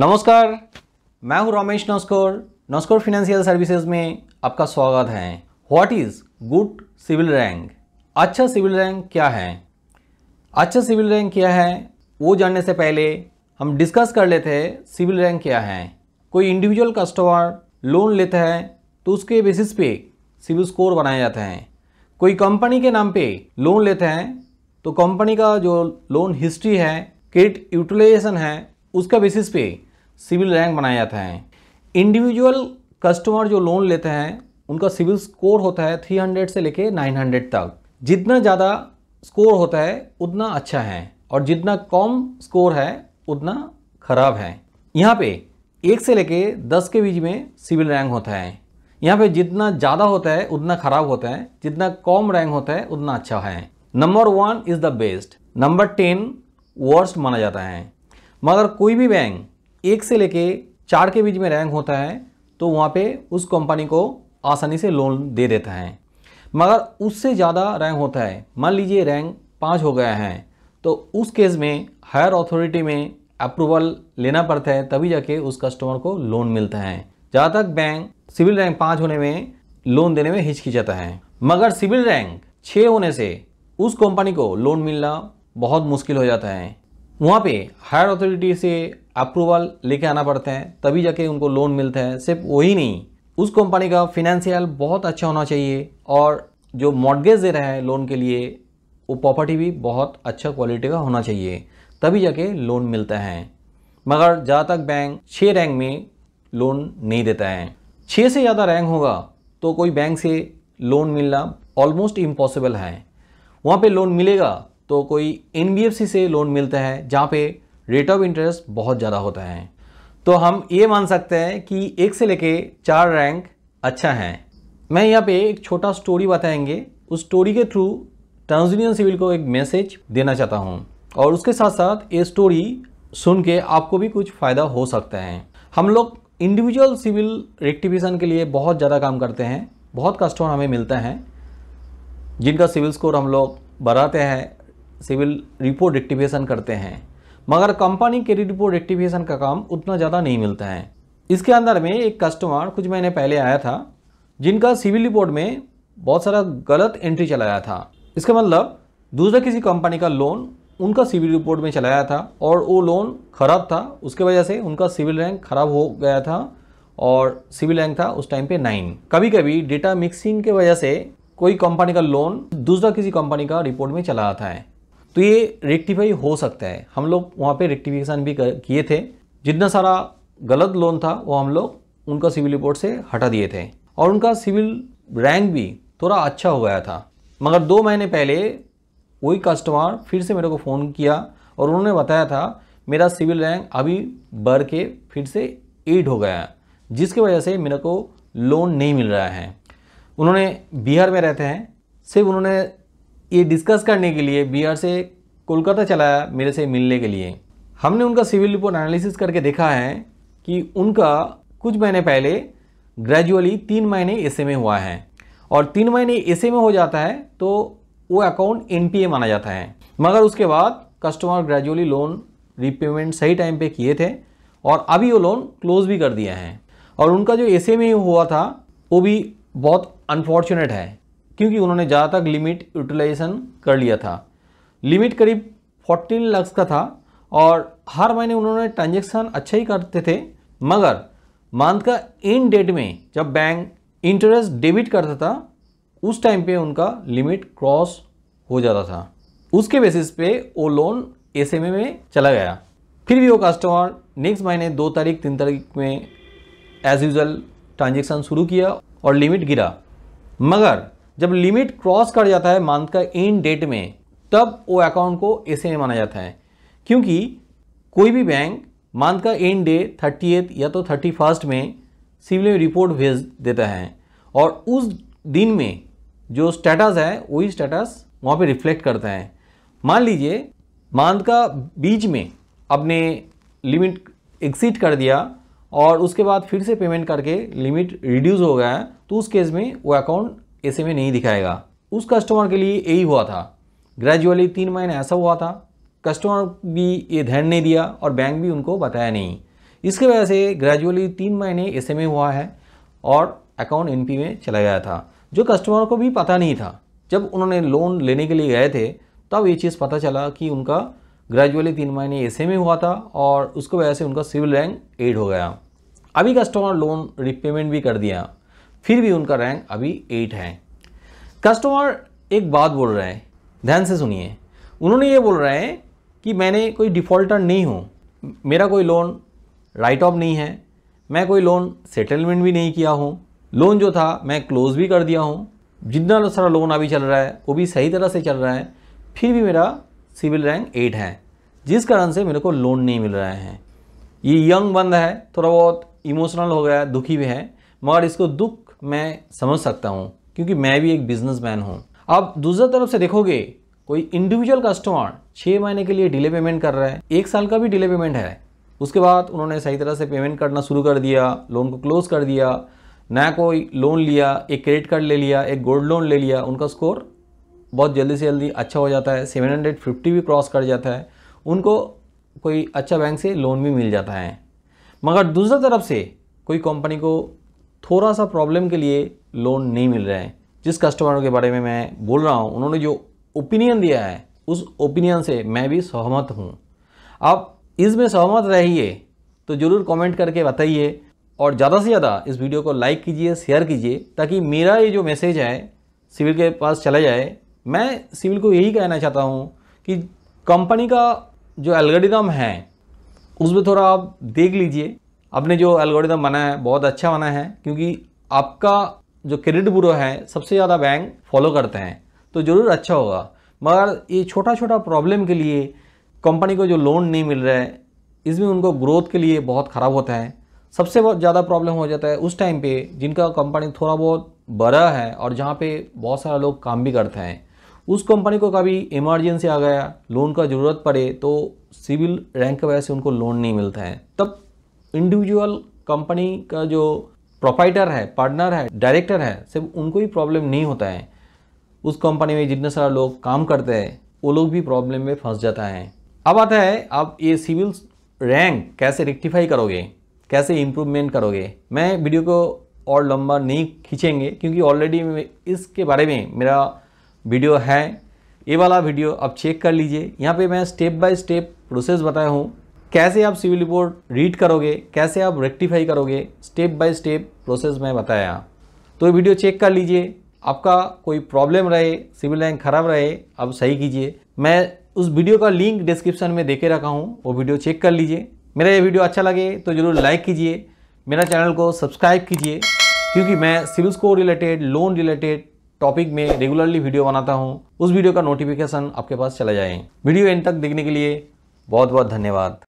नमस्कार मैं हूं रमेश नस्कोर नस्कोर फिनेंशियल सर्विसेज में आपका स्वागत है what is good CIBIL rank अच्छा सिविल रैंक क्या है अच्छा सिविल रैंक क्या है वो जानने से पहले हम डिस्कस कर लेते हैं सिविल रैंक क्या है कोई इंडिविजुअल कस्टमर लोन लेता है तो उसके बेसिस पे सिविल स्कोर बनाए जाते हैं कोई कंपनी के नाम पे लोन लेते हैं तो कंपनी का जो लोन हिस्ट्री है क्रेडिट यूटिलाइजेशन है उसका बेसिस पे सिविल रैंक बनाया जाता है इंडिविजुअल कस्टमर जो लोन लेते हैं उनका सिविल स्कोर होता है 300 से लेके 900 तक जितना ज़्यादा स्कोर होता है उतना अच्छा है और जितना कम स्कोर है उतना खराब है यहाँ पे एक से लेके दस के बीच में सिविल रैंक होता है यहाँ पे जितना ज़्यादा होता है उतना खराब होता है जितना कम रैंक होता है उतना अच्छा है number one is the best number ten worst माना जाता है मगर कोई भी बैंक एक से लेके चार के बीच में रैंक होता है तो वहाँ पे उस कंपनी को आसानी से लोन दे देता है मगर उससे ज़्यादा रैंक होता है मान लीजिए रैंक पाँच हो गया है तो उस केस में हायर अथॉरिटी में अप्रूवल लेना पड़ता है तभी जाके उस कस्टमर को लोन मिलता है जहाँ तक बैंक सिविल रैंक पाँच होने में लोन देने में हिचकिचाता है मगर सिविल रैंक छः होने से उस कंपनी को लोन मिलना बहुत मुश्किल हो जाता है वहाँ पे हायर अथॉरिटी से अप्रूवल लेके आना पड़ता है तभी जाके उनको लोन मिलता है सिर्फ वही नहीं उस कंपनी का फिनेंशियल बहुत अच्छा होना चाहिए और जो मॉडगेज दे रहा है लोन के लिए वो प्रॉपर्टी भी बहुत अच्छा क्वालिटी का होना चाहिए तभी जाके लोन मिलता है मगर जहाँ तक बैंक छः रैंक में लोन नहीं देता है छः से ज़्यादा रैंक होगा तो कोई बैंक से लोन मिलना ऑलमोस्ट इम्पॉसिबल है वहाँ पे लोन मिलेगा तो कोई एन से लोन मिलता है जहाँ पे रेट ऑफ इंटरेस्ट बहुत ज़्यादा होता है तो हम ये मान सकते हैं कि एक से लेके चार रैंक अच्छा है मैं यहाँ पे एक छोटा स्टोरी बताएंगे उस स्टोरी के थ्रू ट्रांसयूनियन सिविल को एक मैसेज देना चाहता हूँ और उसके साथ साथ ये स्टोरी सुन के आपको भी कुछ फ़ायदा हो सकता है हम लोग इंडिविजुअल सिविल रेक्टिफिकेशन के लिए बहुत ज़्यादा काम करते हैं बहुत कस्टमर हमें मिलता है जिनका सिविल स्कोर हम लोग बढ़ाते हैं सिविल रिपोर्ट एक्टिवेशन करते हैं मगर कंपनी के रिपोर्ट एक्टिवेशन का काम उतना ज़्यादा नहीं मिलता है इसके अंदर में एक कस्टमर कुछ महीने पहले आया था जिनका सिविल रिपोर्ट में बहुत सारा गलत एंट्री चलाया था इसका मतलब दूसरा किसी कंपनी का लोन उनका सिविल रिपोर्ट में चलाया था और वो लोन ख़राब था उसके वजह से उनका सिविल रैंक ख़राब हो गया था और सिविल रैंक था उस टाइम पे नाइन कभी कभी डेटा मिक्सिंग के वजह से कोई कंपनी का लोन दूसरा किसी कंपनी का रिपोर्ट में चला आता है तो ये रेक्टिफाई हो सकता है हम लोग वहाँ पे रेक्टिफिकेशन भी किए थे जितना सारा गलत लोन था वो हम लोग उनका सिविल रिपोर्ट से हटा दिए थे और उनका सिविल रैंक भी थोड़ा अच्छा हो गया था मगर दो महीने पहले वही कस्टमर फिर से मेरे को फ़ोन किया और उन्होंने बताया था मेरा सिविल रैंक अभी बढ़ के फिर से एट हो गया जिसके जिसकी वजह से मेरे को लोन नहीं मिल रहा है उन्होंने बिहार में रहते हैं सिर्फ उन्होंने ये डिस्कस करने के लिए बिहार से कोलकाता चलाया मेरे से मिलने के लिए हमने उनका सिविल रिपोर्ट एनालिसिस करके देखा है कि उनका कुछ महीने पहले ग्रेजुअली तीन महीने एस हुआ है और तीन महीने एस हो जाता है तो वो अकाउंट एन माना जाता है मगर उसके बाद कस्टमर ग्रेजुअली लोन रिपेमेंट सही टाइम पे किए थे और अभी वो लोन क्लोज भी कर दिया है और उनका जो एस हुआ था वो भी बहुत अनफॉर्चुनेट है क्योंकि उन्होंने ज़्यादा तक लिमिट यूटिलाइजेशन कर लिया था लिमिट करीब फोर्टीन लाख का था और हर महीने उन्होंने ट्रांजेक्शन अच्छा ही करते थे मगर मंथ का इन डेट में जब बैंक इंटरेस्ट डेबिट करता था उस टाइम पे उनका लिमिट क्रॉस हो जाता था उसके बेसिस पे वो लोन एस में चला गया फिर भी वो कस्टमर नेक्स्ट महीने दो तारीख तीन तारीख में एज यूजल ट्रांजेक्शन शुरू किया और लिमिट गिरा मगर जब लिमिट क्रॉस कर जाता है मंथ का एंड डेट में तब वो अकाउंट को एस माना जाता है क्योंकि कोई भी बैंक मंथ का एंड डे थर्टी या तो थर्टी फर्स्ट में सिविल में रिपोर्ट भेज देता है और उस दिन में जो स्टेटस है वही स्टेटस वहाँ पे रिफ्लेक्ट करता है मान लीजिए मंथ का बीच में अपने लिमिट एक्सिट कर दिया और उसके बाद फिर से पेमेंट करके लिमिट रिड्यूस हो गया तो उस केस में वो अकाउंट ऐसे में नहीं दिखाएगा उस कस्टमर के लिए यही हुआ था ग्रेजुअली तीन महीने ऐसा हुआ था कस्टमर भी ये ध्यान नहीं दिया और बैंक भी उनको बताया नहीं इसके वजह से ग्रेजुअली तीन महीने एस में हुआ है और अकाउंट एन में चला गया था जो कस्टमर को भी पता नहीं था जब उन्होंने लोन लेने के लिए गए थे तब ये चीज़ पता चला कि उनका ग्रेजुअली तीन महीने एस में हुआ था और उसको वजह से उनका सिविल रैंक एड हो गया अभी कस्टमर लोन रिपेमेंट भी कर दिया फिर भी उनका रैंक अभी एट है कस्टमर एक बात बोल रहे हैं ध्यान से सुनिए उन्होंने ये बोल रहे हैं कि मैंने कोई डिफ़ॉल्टर नहीं हूँ मेरा कोई लोन राइट ऑफ नहीं है मैं कोई लोन सेटलमेंट भी नहीं किया हूँ लोन जो था मैं क्लोज़ भी कर दिया हूँ जितना सारा लोन अभी चल रहा है वो भी सही तरह से चल रहा है फिर भी मेरा सिविल रैंक एट है जिस कारण से मेरे को लोन नहीं मिल रहा है ये यंग बंद है थोड़ा बहुत इमोशनल हो गया है दुखी भी है मगर इसको दुख मैं समझ सकता हूँ क्योंकि मैं भी एक बिजनेसमैन हूँ अब दूसरी तरफ से देखोगे कोई इंडिविजुअल कस्टमर छः महीने के लिए डिले पेमेंट कर रहा है एक साल का भी डिले पेमेंट है उसके बाद उन्होंने सही तरह से पेमेंट करना शुरू कर दिया लोन को क्लोज कर दिया नया कोई लोन लिया एक क्रेडिट कार्ड ले लिया एक गोल्ड लोन ले लिया उनका स्कोर बहुत जल्दी से जल्दी अच्छा हो जाता है 750 भी क्रॉस कर जाता है उनको कोई अच्छा बैंक से लोन भी मिल जाता है मगर दूसरी तरफ से कोई कंपनी को थोड़ा सा प्रॉब्लम के लिए लोन नहीं मिल रहा है जिस कस्टमरों के बारे में मैं बोल रहा हूँ उन्होंने जो ओपिनियन दिया है उस ओपिनियन से मैं भी सहमत हूँ आप इसमें सहमत रहिए तो ज़रूर कमेंट करके बताइए और ज़्यादा से ज़्यादा इस वीडियो को लाइक कीजिए शेयर कीजिए ताकि मेरा ये जो मैसेज है सिविल के पास चला जाए मैं सिविल को यही कहना चाहता हूँ कि कंपनी का जो एल्गोरिदम है उसमें थोड़ा आप देख लीजिए आपने जो एल्गोरिदम बनाया है बहुत अच्छा बनाया है क्योंकि आपका जो क्रेडिट ब्यूरो है सबसे ज़्यादा बैंक फॉलो करते हैं तो ज़रूर अच्छा होगा मगर ये छोटा छोटा प्रॉब्लम के लिए कंपनी को जो लोन नहीं मिल रहा है इसमें उनको ग्रोथ के लिए बहुत ख़राब होता है सबसे बहुत ज़्यादा प्रॉब्लम हो जाता है उस टाइम पे जिनका कंपनी थोड़ा बहुत बड़ा है और जहाँ पे बहुत सारा लोग काम भी करते हैं उस कंपनी को कभी इमरजेंसी आ गया लोन का ज़रूरत पड़े तो सिविल रैंक की वजह से उनको लोन नहीं मिलता है तब इंडिविजुअल कंपनी का जो प्रोपाइटर है पार्टनर है डायरेक्टर है सिर्फ उनको ही प्रॉब्लम नहीं होता है उस कंपनी में जितने सारा लोग काम करते हैं वो लोग भी प्रॉब्लम में फंस जाता है अब आता है आप ये सिविल रैंक कैसे रेक्टिफाई करोगे कैसे इम्प्रूवमेंट करोगे मैं वीडियो को और लंबा नहीं खींचेंगे क्योंकि ऑलरेडी इसके बारे में मेरा वीडियो है ये वाला वीडियो आप चेक कर लीजिए यहाँ पे मैं स्टेप बाय स्टेप प्रोसेस बताया हूँ कैसे आप सिविल रिपोर्ट रीड करोगे कैसे आप रेक्टिफाई करोगे स्टेप बाय स्टेप प्रोसेस में बताया तो ये वीडियो चेक कर लीजिए आपका कोई प्रॉब्लम रहे सिविल लाइन खराब रहे आप सही कीजिए मैं उस वीडियो का लिंक डिस्क्रिप्शन में देके रखा हूँ वो वीडियो चेक कर लीजिए मेरा ये वीडियो अच्छा लगे तो ज़रूर लाइक कीजिए मेरा चैनल को सब्सक्राइब कीजिए क्योंकि मैं CIBIL score related loan related topic में रेगुलरली वीडियो बनाता हूँ उस वीडियो का नोटिफिकेशन आपके पास चला जाए वीडियो एंड तक देखने के लिए बहुत बहुत धन्यवाद